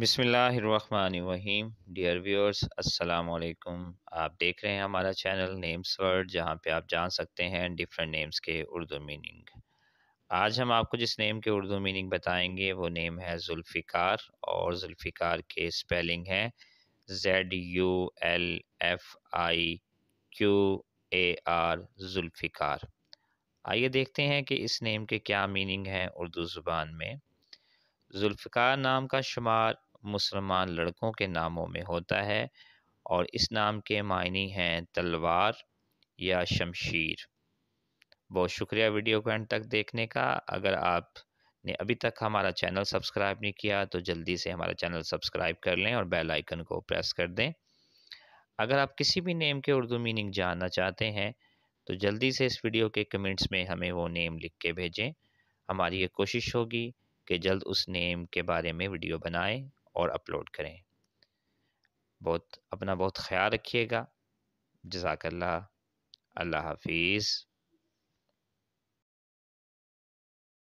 बिसमीम dear viewers अस्सलाम वालेकुम आप देख रहे हैं हमारा चैनल नेम्स वर्ड जहां पे आप जान सकते हैं डिफरेंट नेम्स के उर्दू मीनिंग आज हम आपको जिस नेम के उर्दू मीनिंग बताएंगे वो नेम है जुल्फ़िकार और जुल्फ़िकार के स्पेलिंग हैं Z U L F I Q A R Zulfiqar आइए देखते हैं कि इस नेम के क्या मीनिंग हैं उर्दू ज़ुबान में जुल्फ़िकार नाम का शुमार मुसलमान लड़कों के नामों में होता है और इस नाम के मायने हैं तलवार या शमशीर बहुत शुक्रिया वीडियो को एंड तक देखने का अगर आपने अभी तक हमारा चैनल सब्सक्राइब नहीं किया तो जल्दी से हमारा चैनल सब्सक्राइब कर लें और बेल आइकन को प्रेस कर दें अगर आप किसी भी नेम के उर्दू मीनिंग जानना चाहते हैं तो जल्दी से इस वीडियो के कमेंट्स में हमें वो नेम लिख के भेजें हमारी ये कोशिश होगी कि जल्द उस नेम के बारे में वीडियो बनाएं और अपलोड करें बहुत अपना बहुत ख्याल रखिएगा जजाकल्ला अल्लाह हाफिज़